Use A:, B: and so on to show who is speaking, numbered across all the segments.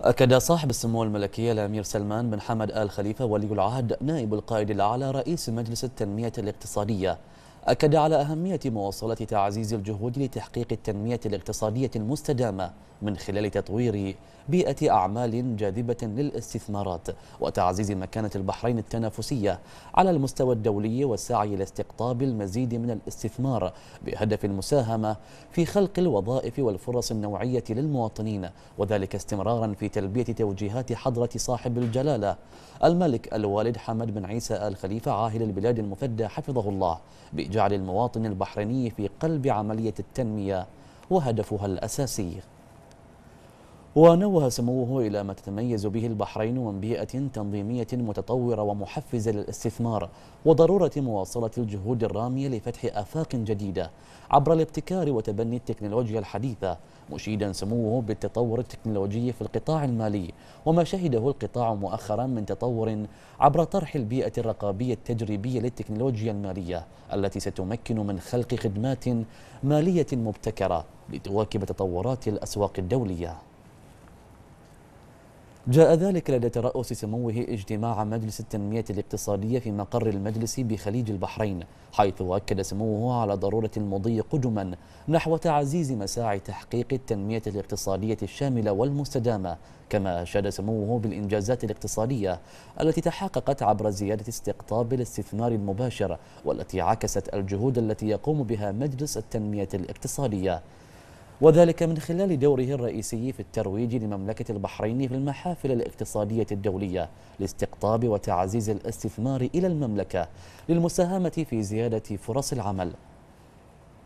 A: أكد صاحب السمو الملكية الأمير سلمان بن حمد آل خليفة ولي العهد نائب القائد الأعلى رئيس مجلس التنمية الاقتصادية أكد على أهمية مواصلة تعزيز الجهود لتحقيق التنمية الاقتصادية المستدامة من خلال تطوير بيئة أعمال جاذبة للاستثمارات وتعزيز مكانة البحرين التنافسية على المستوى الدولي والسعي لاستقطاب المزيد من الاستثمار بهدف المساهمة في خلق الوظائف والفرص النوعية للمواطنين وذلك استمرارا في تلبية توجيهات حضرة صاحب الجلالة الملك الوالد حمد بن عيسى آل خليفة عاهل البلاد المفدى حفظه الله جعل المواطن البحريني في قلب عملية التنمية وهدفها الأساسي ونوه سموه إلى ما تتميز به البحرين من بيئة تنظيمية متطورة ومحفزة للاستثمار وضرورة مواصلة الجهود الرامية لفتح آفاق جديدة عبر الابتكار وتبني التكنولوجيا الحديثة مشيدا سموه بالتطور التكنولوجي في القطاع المالي وما شهده القطاع مؤخرا من تطور عبر طرح البيئة الرقابية التجريبية للتكنولوجيا المالية التي ستمكن من خلق خدمات مالية مبتكرة لتواكب تطورات الأسواق الدولية جاء ذلك لدى ترأس سموه اجتماع مجلس التنمية الاقتصادية في مقر المجلس بخليج البحرين حيث أكد سموه على ضرورة المضي قدما نحو تعزيز مساعي تحقيق التنمية الاقتصادية الشاملة والمستدامة كما أشاد سموه بالإنجازات الاقتصادية التي تحققت عبر زيادة استقطاب الاستثمار المباشر والتي عكست الجهود التي يقوم بها مجلس التنمية الاقتصادية وذلك من خلال دوره الرئيسي في الترويج لمملكة البحرين في المحافل الاقتصادية الدولية لاستقطاب وتعزيز الاستثمار إلى المملكة للمساهمة في زيادة فرص العمل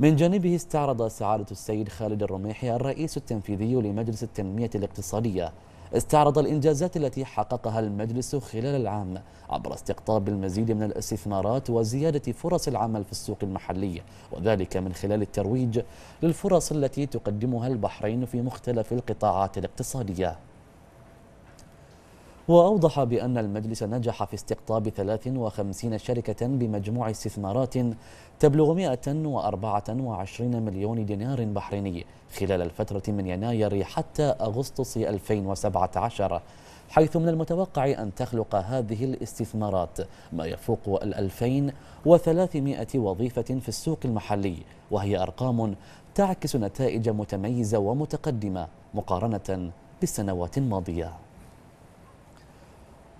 A: من جانبه استعرض سعادة السيد خالد الرميحي الرئيس التنفيذي لمجلس التنمية الاقتصادية استعرض الإنجازات التي حققها المجلس خلال العام عبر استقطاب المزيد من الاستثمارات وزيادة فرص العمل في السوق المحلي وذلك من خلال الترويج للفرص التي تقدمها البحرين في مختلف القطاعات الاقتصادية وأوضح بأن المجلس نجح في استقطاب 53 شركة بمجموع استثمارات تبلغ 124 مليون دينار بحريني خلال الفترة من يناير حتى أغسطس 2017 حيث من المتوقع أن تخلق هذه الاستثمارات ما يفوق ال 2300 وظيفة في السوق المحلي وهي أرقام تعكس نتائج متميزة ومتقدمة مقارنة بالسنوات الماضية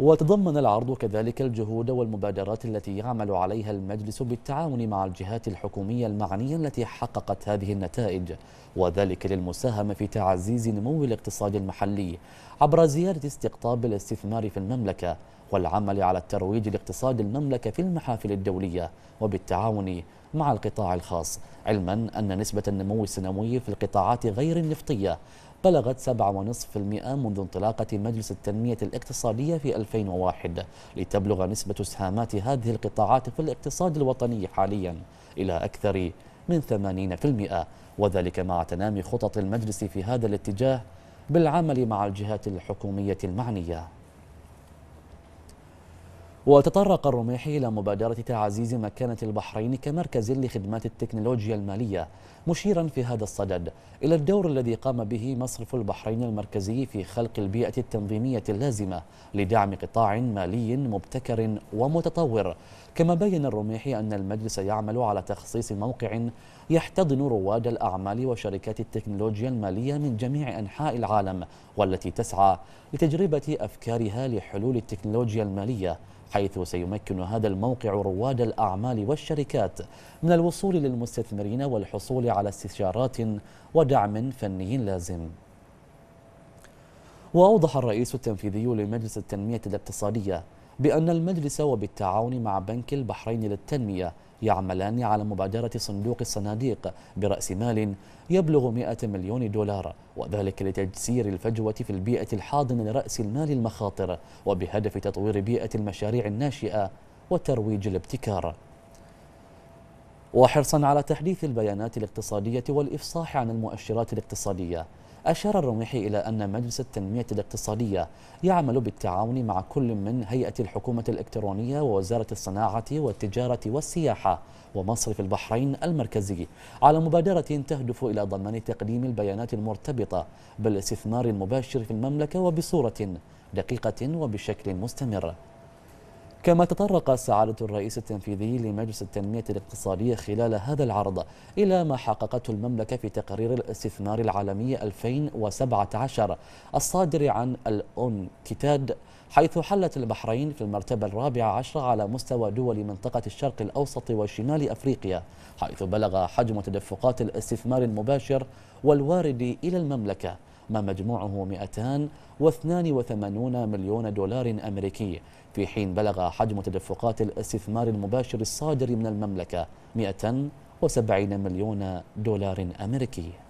A: وتضمن العرض كذلك الجهود والمبادرات التي يعمل عليها المجلس بالتعاون مع الجهات الحكومية المعنية التي حققت هذه النتائج وذلك للمساهمة في تعزيز نمو الاقتصاد المحلي عبر زيادة استقطاب الاستثمار في المملكة والعمل على الترويج لاقتصاد المملكة في المحافل الدولية وبالتعاون مع القطاع الخاص علما أن نسبة النمو السنوي في القطاعات غير النفطية بلغت 7.5% منذ انطلاقة مجلس التنمية الاقتصادية في 2001 لتبلغ نسبة اسهامات هذه القطاعات في الاقتصاد الوطني حاليا إلى أكثر من 80% وذلك مع تنامي خطط المجلس في هذا الاتجاه بالعمل مع الجهات الحكومية المعنية وتطرق الرميحي إلى مبادرة تعزيز مكانة البحرين كمركز لخدمات التكنولوجيا المالية مشيرا في هذا الصدد إلى الدور الذي قام به مصرف البحرين المركزي في خلق البيئة التنظيمية اللازمة لدعم قطاع مالي مبتكر ومتطور كما بين الرميحي أن المجلس يعمل على تخصيص موقع يحتضن رواد الأعمال وشركات التكنولوجيا المالية من جميع أنحاء العالم والتي تسعى لتجربة أفكارها لحلول التكنولوجيا المالية حيث سيمكن هذا الموقع رواد الأعمال والشركات من الوصول للمستثمرين والحصول على استشارات ودعم فني لازم وأوضح الرئيس التنفيذي لمجلس التنمية الاقتصادية بأن المجلس وبالتعاون مع بنك البحرين للتنمية يعملان على مبادرة صندوق الصناديق برأس مال يبلغ 100 مليون دولار وذلك لتجسير الفجوة في البيئة الحاضنة لرأس المال المخاطر وبهدف تطوير بيئة المشاريع الناشئة وترويج الابتكار وحرصا على تحديث البيانات الاقتصادية والإفصاح عن المؤشرات الاقتصادية أشار الرميحي إلى أن مجلس التنمية الاقتصادية يعمل بالتعاون مع كل من هيئة الحكومة الإلكترونية ووزارة الصناعة والتجارة والسياحة ومصرف البحرين المركزي على مبادرة تهدف إلى ضمان تقديم البيانات المرتبطة بالاستثمار المباشر في المملكة وبصورة دقيقة وبشكل مستمر كما تطرق سعادة الرئيس التنفيذي لمجلس التنمية الاقتصادية خلال هذا العرض إلى ما حققته المملكة في تقرير الاستثمار العالمي 2017 الصادر عن الأون كتاد حيث حلت البحرين في المرتبة الرابعة عشرة على مستوى دول منطقة الشرق الأوسط وشمال أفريقيا حيث بلغ حجم تدفقات الاستثمار المباشر والوارد إلى المملكة ما مجموعه 282 مليون دولار أمريكي في حين بلغ حجم تدفقات الاستثمار المباشر الصادر من المملكة 170 مليون دولار أمريكي